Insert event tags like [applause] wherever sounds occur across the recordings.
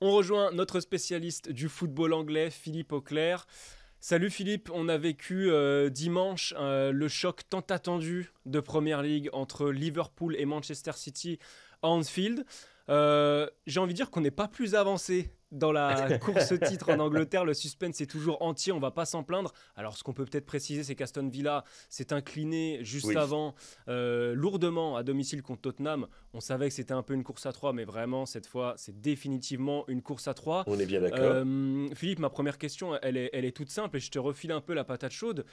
On rejoint notre spécialiste du football anglais, Philippe Auclair. Salut Philippe, on a vécu euh, dimanche euh, le choc tant attendu de Première League entre Liverpool et Manchester City à Anfield. Euh, j'ai envie de dire qu'on n'est pas plus avancé dans la [laughs] course au titre en Angleterre. Le suspense est toujours entier, on va pas s'en plaindre. Alors, ce qu'on peut peut-être préciser, c'est qu'Aston Villa s'est incliné juste avant, euh, lourdement à domicile contre Tottenham. On savait que c'était un peu une course à trois, mais vraiment, cette fois, c'est définitivement une course à trois. On est bien d'accord. Euh, Philippe, ma première question, elle est, toute simple et je te refile un peu la patate chaude.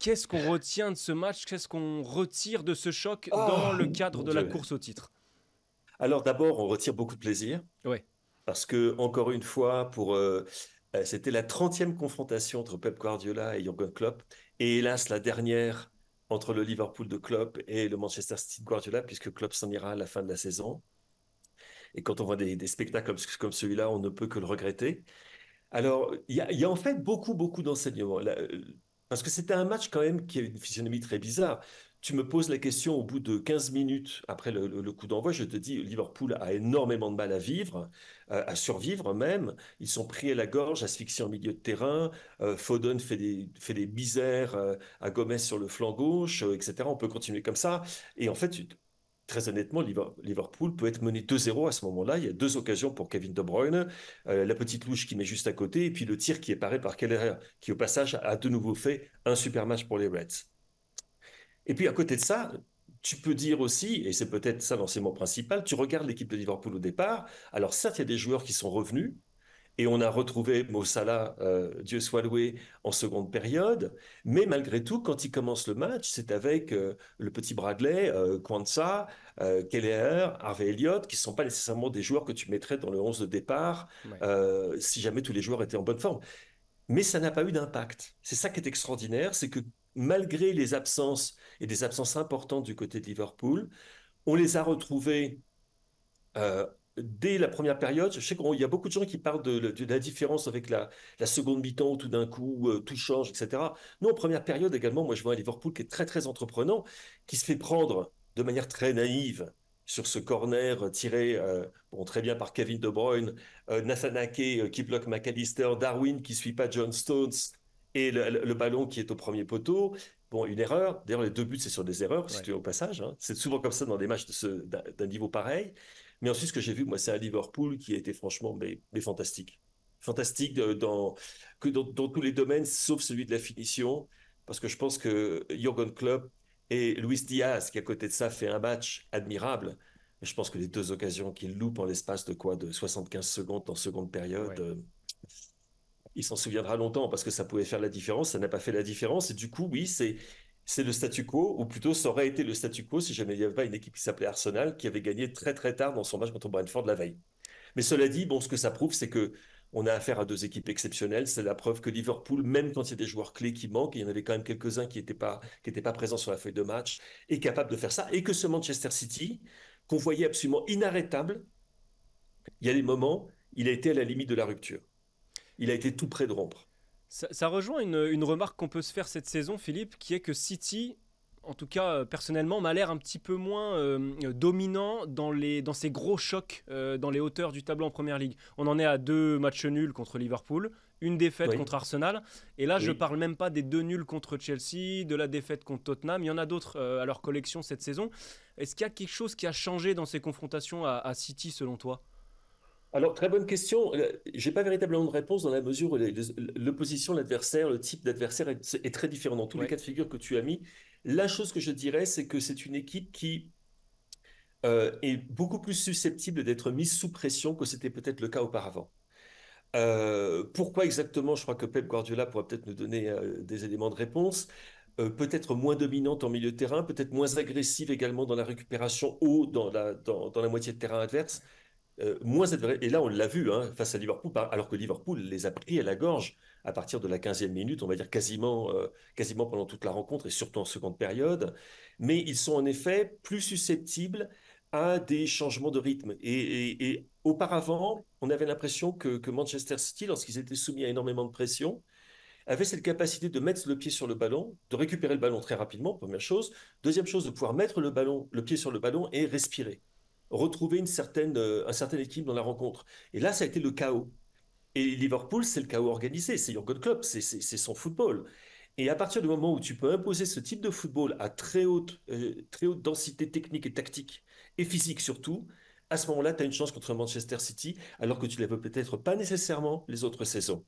Qu'est-ce qu'on retient de ce match Qu'est-ce qu'on retire de ce choc ah dans le cadre de la course au titre alors d'abord, on retire beaucoup de plaisir. Parce que, encore une fois, euh, euh, c'était la 30e confrontation entre Pep Guardiola et Jürgen Klopp. Et hélas, la dernière entre le Liverpool de Klopp et le Manchester City de Guardiola, puisque Klopp s'en ira à la fin de la saison. Et quand on voit des, spectacles comme, celui-là, on ne peut que le regretter. Alors, il y, y, a en fait beaucoup, beaucoup d'enseignements. Euh, parce que c'était un match quand même qui a une physionomie très bizarre tu me poses la question au bout de 15 minutes après le, coup d'envoi, je te dis Liverpool a énormément de mal à vivre, euh, à survivre même. Ils sont pris à la gorge, asphyxiés en milieu de terrain. Euh, Foden fait des, fait misères euh, à Gomez sur le flanc gauche, etc. On peut continuer comme ça. Et en fait, très honnêtement, Liverpool peut être mené 2-0 à ce moment-là. Il y a deux occasions pour Kevin De Bruyne, la petite louche qui met juste à côté, et puis le tir qui est paré par Keller, qui au passage a de nouveau fait un super match pour les Reds. Et puis à côté de ça, tu peux dire aussi, et c'est peut-être ça l'enseignement principal, tu regardes l'équipe de Liverpool au départ. Alors certes, il y a des joueurs qui sont revenus, et on a retrouvé Mo euh, Dieu soit loué, en seconde période. Mais malgré tout, quand il commence le match, c'est avec euh, le petit Bradley, euh, euh, Keller, Harvey Elliott, qui ne sont pas nécessairement des joueurs que tu mettrais dans le 11 de départ, si jamais tous les joueurs étaient en bonne forme. Mais ça n'a pas eu d'impact. C'est ça qui est extraordinaire, c'est que malgré les absences, et des absences importantes du côté de Liverpool, on les a retrouvés euh, dès la première période. Je sais qu'il y a beaucoup de gens qui parlent de, la différence avec la, seconde mi-temps tout d'un coup euh, tout change, etc. Nous, en première période également, moi je vois un Liverpool qui est très très entreprenant, qui se fait prendre de manière très naïve sur ce corner euh, tiré très bien par Kevin De Bruyne, Nathan Ake qui bloque McAllister, Darwin qui suit pas John Stones, et le, ballon qui est au premier poteau, bon, une erreur. D'ailleurs, les deux buts, c'est sur des erreurs, ouais. au passage. Hein, c'est souvent comme ça dans des matchs d'un niveau pareil. Mais ensuite, ce que j'ai vu, moi, c'est à Liverpool qui a été franchement mais, mais fantastique. Fantastique dans, que dans, tous les domaines, sauf celui de la finition. Parce que je pense que Jurgen Klopp et Luis Diaz, qui à côté de ça fait un match admirable, je pense que les deux occasions qu'il loupe en l'espace de quoi De 75 secondes en seconde période. Euh, il s'en souviendra longtemps parce que ça pouvait faire la différence, ça n'a pas fait la différence. Et du coup, oui, c'est le statu quo, ou plutôt ça aurait été le statu quo si jamais il n'y avait pas une équipe qui s'appelait Arsenal qui avait gagné très très tard dans son match contre Brentford la veille. Mais cela dit, bon, ce que ça prouve, c'est que on a affaire à deux équipes exceptionnelles. C'est la preuve que Liverpool, même quand il y a des joueurs clés qui manquent, il y en avait quand même quelques-uns qui n'étaient pas, pas présents sur la feuille de match, est capable de faire ça. Et que ce Manchester City, qu'on voyait absolument inarrêtable, il y a des moments, il a été à la limite de la rupture il a été tout près de rompre. Ça, rejoint une, remarque qu'on peut se faire cette saison, Philippe, qui est que City, en tout cas euh, personnellement, m'a l'air un petit peu moins euh, euh, dominant dans, les, dans ces gros chocs dans les hauteurs du tableau en Première Ligue. On en est à deux matchs nuls contre Liverpool, une défaite contre Arsenal, et là je parle même pas des deux nuls contre Chelsea, de la défaite contre Tottenham, il y en a d'autres à leur collection cette saison. Est-ce qu'il y a quelque chose qui a changé dans ces confrontations à City selon toi alors, très bonne question. Euh, j'ai pas véritablement de réponse dans la mesure où l'opposition, l'adversaire, le type d'adversaire est, très différent dans tous les cas de figure que tu as mis. La chose que je dirais, c'est que c'est une équipe qui euh, est beaucoup plus susceptible d'être mise sous pression que c'était peut-être le cas auparavant. Euh, pourquoi exactement Je crois que Pep Guardiola pourra peut-être nous donner des éléments de réponse. peut-être moins dominante en milieu de terrain, peut-être moins agressive également dans la récupération haut dans la moitié de terrain adverse. Euh, et là, on l'a vu hein, face à Liverpool, alors que Liverpool les a pris à la gorge à partir de la 15e minute, on va dire quasiment, euh, quasiment pendant toute la rencontre et surtout en seconde période. Mais ils sont en effet plus susceptibles à des changements de rythme. Et, auparavant, on avait l'impression que, que, Manchester City, lorsqu'ils étaient soumis à énormément de pression, avait cette capacité de mettre le pied sur le ballon, de récupérer le ballon très rapidement, première chose. Deuxième chose, de pouvoir mettre le ballon, le pied sur le ballon et respirer retrouver une certaine, euh, un certain équipe dans la rencontre. Et là, ça a été le chaos. Et Liverpool, c'est le chaos organisé, c'est Jurgen Club, c'est son football. Et à partir du moment où tu peux imposer ce type de football à très haute, euh, très haute densité technique et tactique, et physique surtout, à ce moment-là, tu as une chance contre Manchester City, alors que tu ne l'avais peut-être pas nécessairement les autres saisons.